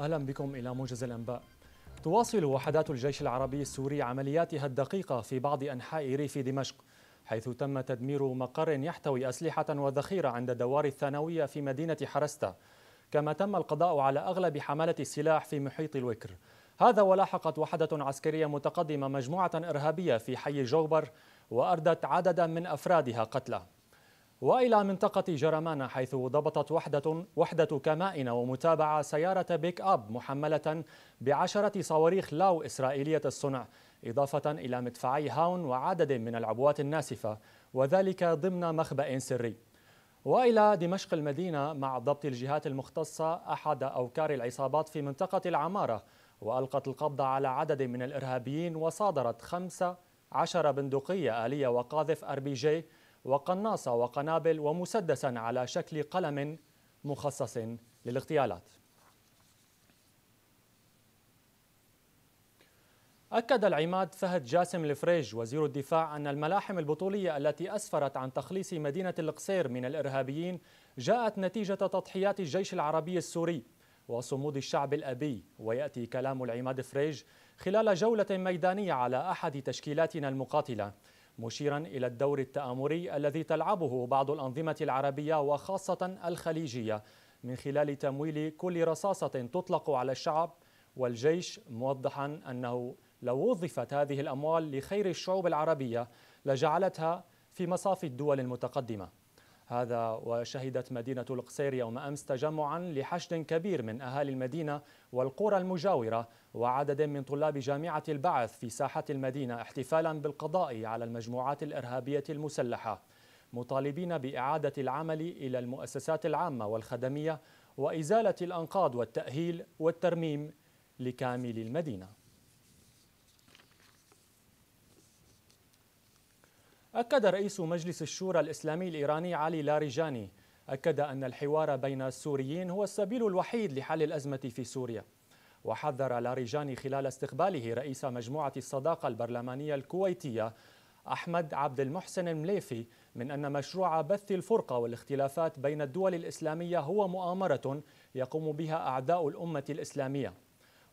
أهلا بكم إلى موجز الأنباء تواصل وحدات الجيش العربي السوري عملياتها الدقيقة في بعض أنحاء ريف دمشق حيث تم تدمير مقر يحتوي أسلحة وذخيرة عند دوار الثانوية في مدينة حرستة كما تم القضاء على أغلب حملة السلاح في محيط الوكر هذا ولاحقت وحدة عسكرية متقدمة مجموعة إرهابية في حي جوبر وأردت عددا من أفرادها قتلى وإلى منطقة جرمانة حيث ضبطت وحدة وحدة كمائن ومتابعة سيارة بيك أب محملة بعشرة صواريخ لاو إسرائيلية الصنع إضافة إلى مدفعي هاون وعدد من العبوات الناسفة وذلك ضمن مخبأ سري وإلى دمشق المدينة مع ضبط الجهات المختصة أحد أوكار العصابات في منطقة العمارة وألقت القبض على عدد من الإرهابيين وصادرت 15 بندقية آلية وقاذف جي وقناصة وقنابل ومسدسا على شكل قلم مخصص للاغتيالات أكد العماد فهد جاسم الفريج وزير الدفاع أن الملاحم البطولية التي أسفرت عن تخليص مدينة القصير من الإرهابيين جاءت نتيجة تضحيات الجيش العربي السوري وصمود الشعب الأبي ويأتي كلام العماد فريج خلال جولة ميدانية على أحد تشكيلاتنا المقاتلة مشيرا إلى الدور التآمري الذي تلعبه بعض الأنظمة العربية وخاصة الخليجية من خلال تمويل كل رصاصة تطلق على الشعب والجيش موضحا أنه لو وظفت هذه الأموال لخير الشعوب العربية لجعلتها في مصاف الدول المتقدمه هذا وشهدت مدينة القصير يوم أمس تجمعا لحشد كبير من أهالي المدينة والقرى المجاورة وعدد من طلاب جامعة البعث في ساحة المدينة احتفالا بالقضاء على المجموعات الإرهابية المسلحة مطالبين بإعادة العمل إلى المؤسسات العامة والخدمية وإزالة الأنقاض والتأهيل والترميم لكامل المدينة أكد رئيس مجلس الشورى الإسلامي الإيراني علي لاريجاني أكد أن الحوار بين السوريين هو السبيل الوحيد لحل الأزمة في سوريا وحذر لاريجاني خلال استقباله رئيس مجموعة الصداقة البرلمانية الكويتية أحمد عبد المحسن المليفي من أن مشروع بث الفرقة والاختلافات بين الدول الإسلامية هو مؤامرة يقوم بها أعداء الأمة الإسلامية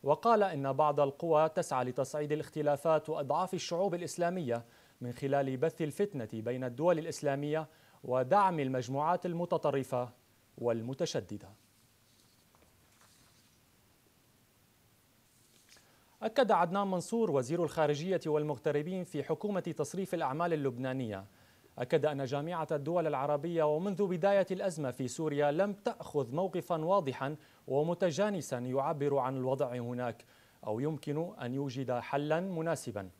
وقال إن بعض القوى تسعى لتصعيد الاختلافات وأضعاف الشعوب الإسلامية من خلال بث الفتنة بين الدول الإسلامية ودعم المجموعات المتطرفة والمتشددة أكد عدنان منصور وزير الخارجية والمغتربين في حكومة تصريف الأعمال اللبنانية أكد أن جامعة الدول العربية ومنذ بداية الأزمة في سوريا لم تأخذ موقفا واضحا ومتجانسا يعبر عن الوضع هناك أو يمكن أن يوجد حلا مناسبا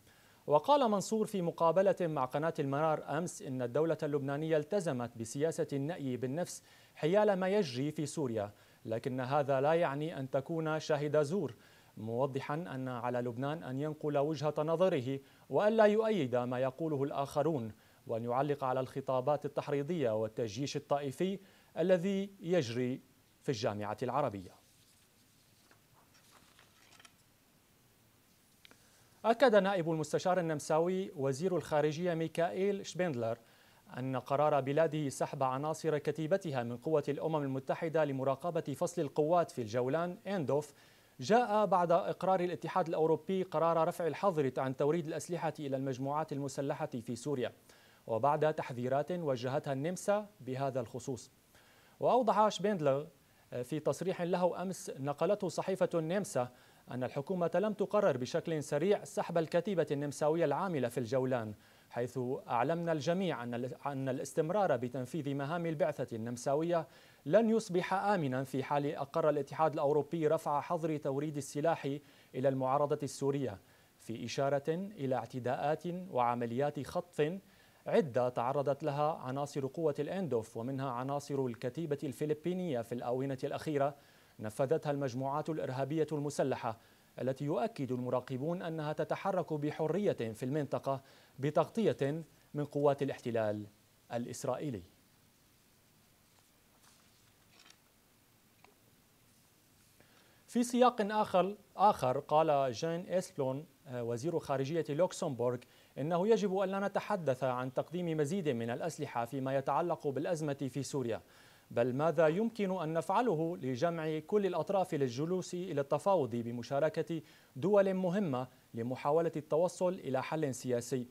وقال منصور في مقابلة مع قناة المنار أمس إن الدولة اللبنانية التزمت بسياسة النأي بالنفس حيال ما يجري في سوريا لكن هذا لا يعني أن تكون شاهد زور موضحا أن على لبنان أن ينقل وجهة نظره وألا يؤيد ما يقوله الآخرون وأن يعلق على الخطابات التحريضية والتجيش الطائفي الذي يجري في الجامعة العربية أكد نائب المستشار النمساوي وزير الخارجية ميكائيل شبيندلر أن قرار بلاده سحب عناصر كتيبتها من قوة الأمم المتحدة لمراقبة فصل القوات في الجولان إندوف جاء بعد إقرار الاتحاد الأوروبي قرار رفع الحظر عن توريد الأسلحة إلى المجموعات المسلحة في سوريا وبعد تحذيرات وجهتها النمسا بهذا الخصوص وأوضح شبيندلر في تصريح له أمس نقلته صحيفة النمسا أن الحكومة لم تقرر بشكل سريع سحب الكتيبة النمساوية العاملة في الجولان حيث أعلمنا الجميع أن الاستمرار بتنفيذ مهام البعثة النمساوية لن يصبح آمنا في حال أقر الاتحاد الأوروبي رفع حظر توريد السلاح إلى المعارضة السورية في إشارة إلى اعتداءات وعمليات خطف عدة تعرضت لها عناصر قوة الأندوف ومنها عناصر الكتيبة الفلبينية في الآونة الأخيرة نفذتها المجموعات الإرهابية المسلحة التي يؤكد المراقبون أنها تتحرك بحرية في المنطقة بتغطية من قوات الاحتلال الإسرائيلي في سياق آخر, آخر قال جين إسبلون آه، وزير خارجية لوكسمبورغ إنه يجب أن لا نتحدث عن تقديم مزيد من الأسلحة فيما يتعلق بالأزمة في سوريا بل ماذا يمكن أن نفعله لجمع كل الأطراف للجلوس إلى التفاوض بمشاركة دول مهمة لمحاولة التوصل إلى حل سياسي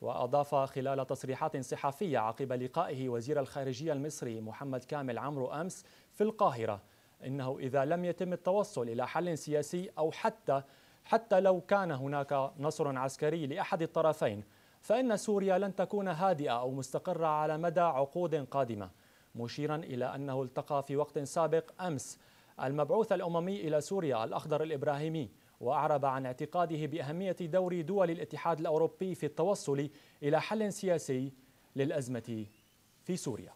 وأضاف خلال تصريحات صحفية عقب لقائه وزير الخارجية المصري محمد كامل عمرو أمس في القاهرة إنه إذا لم يتم التوصل إلى حل سياسي أو حتى حتى لو كان هناك نصر عسكري لأحد الطرفين فإن سوريا لن تكون هادئة أو مستقرة على مدى عقود قادمة مشيرا إلى أنه التقى في وقت سابق أمس المبعوث الأممي إلى سوريا الأخضر الإبراهيمي وأعرب عن اعتقاده بأهمية دور دول الاتحاد الأوروبي في التوصل إلى حل سياسي للأزمة في سوريا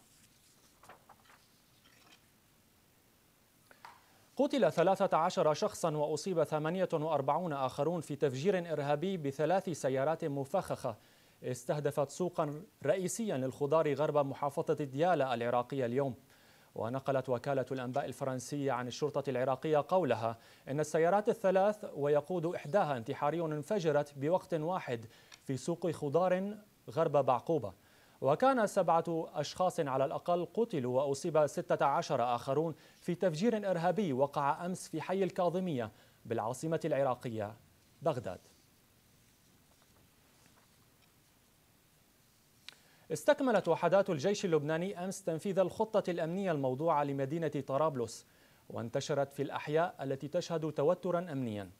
قتل 13 شخصا وأصيب 48 آخرون في تفجير إرهابي بثلاث سيارات مفخخة استهدفت سوقا رئيسيا للخضار غرب محافظة ديالى العراقية اليوم ونقلت وكالة الأنباء الفرنسية عن الشرطة العراقية قولها أن السيارات الثلاث ويقود إحداها انتحاري انفجرت بوقت واحد في سوق خضار غرب بعقوبة وكان سبعة أشخاص على الأقل قتلوا وأصيب 16 آخرون في تفجير إرهابي وقع أمس في حي الكاظمية بالعاصمة العراقية بغداد استكملت وحدات الجيش اللبناني أمس تنفيذ الخطة الأمنية الموضوعة لمدينة طرابلس وانتشرت في الأحياء التي تشهد توترا أمنيا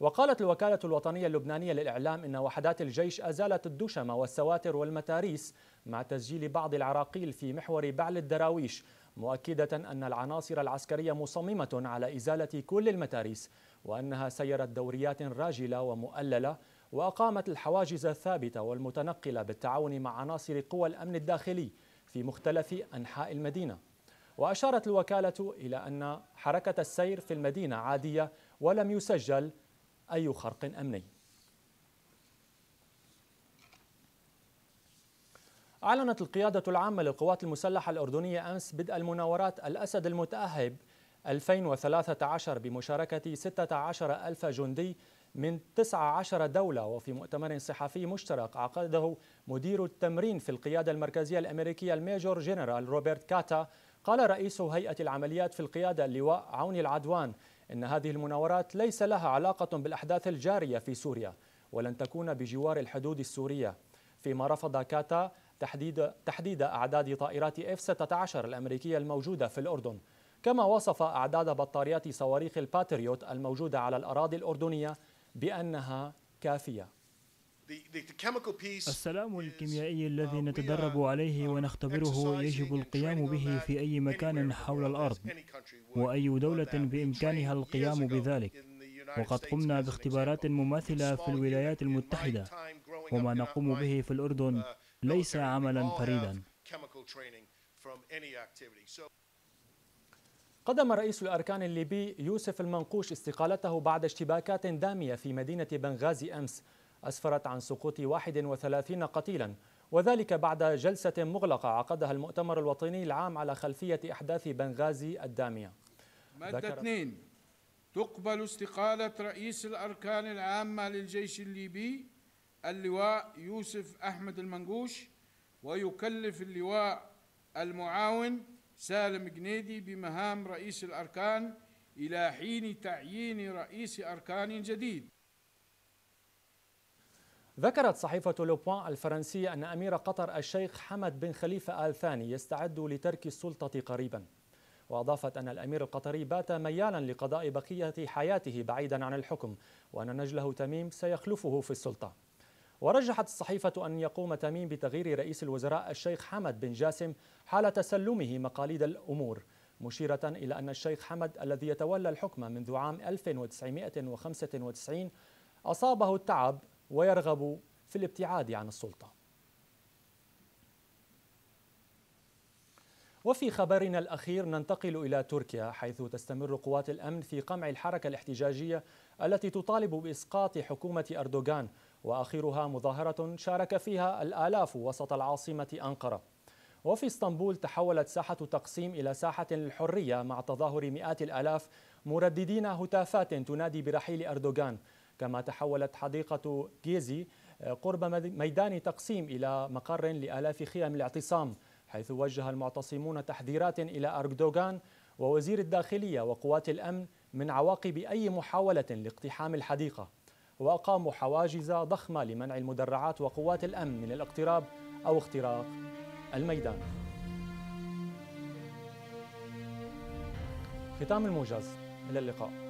وقالت الوكالة الوطنية اللبنانية للإعلام إن وحدات الجيش أزالت الدشمة والسواتر والمتاريس مع تسجيل بعض العراقيل في محور بعل الدراويش مؤكدة أن العناصر العسكرية مصممة على إزالة كل المتاريس وأنها سيرت دوريات راجلة ومؤللة وأقامت الحواجز الثابتة والمتنقلة بالتعاون مع عناصر قوى الأمن الداخلي في مختلف أنحاء المدينة وأشارت الوكالة إلى أن حركة السير في المدينة عادية ولم يسجل أي خرق أمني أعلنت القيادة العامة للقوات المسلحة الأردنية أمس بدء المناورات الأسد المتأهب 2013 بمشاركة 16 ألف جندي من 19 دولة وفي مؤتمر صحفي مشترك عقده مدير التمرين في القيادة المركزية الأمريكية الميجور جنرال روبرت كاتا قال رئيس هيئة العمليات في القيادة اللواء عوني العدوان إن هذه المناورات ليس لها علاقة بالأحداث الجارية في سوريا ولن تكون بجوار الحدود السورية فيما رفض كاتا تحديد, تحديد أعداد طائرات F-16 الأمريكية الموجودة في الأردن كما وصف أعداد بطاريات صواريخ الباتريوت الموجودة على الأراضي الأردنية بأنها كافية السلام الكيميائي uh, الذي نتدرب عليه uh, ونختبره يجب القيام به في أي مكان حول الأرض وأي دولة بإمكانها القيام بذلك وقد قمنا باختبارات مماثلة في الولايات المتحدة وما نقوم به في الأردن uh, ليس عملا فريدا قدم رئيس الأركان الليبي يوسف المنقوش استقالته بعد اشتباكات دامية في مدينة بنغازي أمس أسفرت عن سقوط 31 قتيلا وذلك بعد جلسة مغلقة عقدها المؤتمر الوطني العام على خلفية أحداث بنغازي الدامية مادة 2 تقبل استقالة رئيس الأركان العامة للجيش الليبي اللواء يوسف أحمد المنقوش ويكلف اللواء المعاون سالم جنيدي بمهام رئيس الأركان إلى حين تعيين رئيس أركان جديد ذكرت صحيفة لوبوان الفرنسية أن أمير قطر الشيخ حمد بن خليفة آل ثاني يستعد لترك السلطة قريبا وأضافت أن الأمير القطري بات ميالا لقضاء بقية حياته بعيدا عن الحكم وأن نجله تميم سيخلفه في السلطة ورجحت الصحيفة أن يقوم تميم بتغيير رئيس الوزراء الشيخ حمد بن جاسم حال تسلمه مقاليد الأمور مشيرة إلى أن الشيخ حمد الذي يتولى الحكم منذ عام 1995 أصابه التعب ويرغب في الابتعاد عن السلطة وفي خبرنا الأخير ننتقل إلى تركيا حيث تستمر قوات الأمن في قمع الحركة الاحتجاجية التي تطالب بإسقاط حكومة أردوغان وآخرها مظاهرة شارك فيها الآلاف وسط العاصمة أنقرة وفي اسطنبول تحولت ساحة تقسيم إلى ساحة للحرية مع تظاهر مئات الآلاف مرددين هتافات تنادي برحيل أردوغان كما تحولت حديقة جيزي آه، قرب ميدان تقسيم إلى مقر لآلاف خيام الاعتصام حيث وجه المعتصمون تحذيرات إلى أردوغان ووزير الداخلية وقوات الأمن من عواقب أي محاولة لاقتحام الحديقة وأقاموا حواجز ضخمة لمنع المدرعات وقوات الأمن من الاقتراب أو اختراق الميدان ختام الموجز إلى اللقاء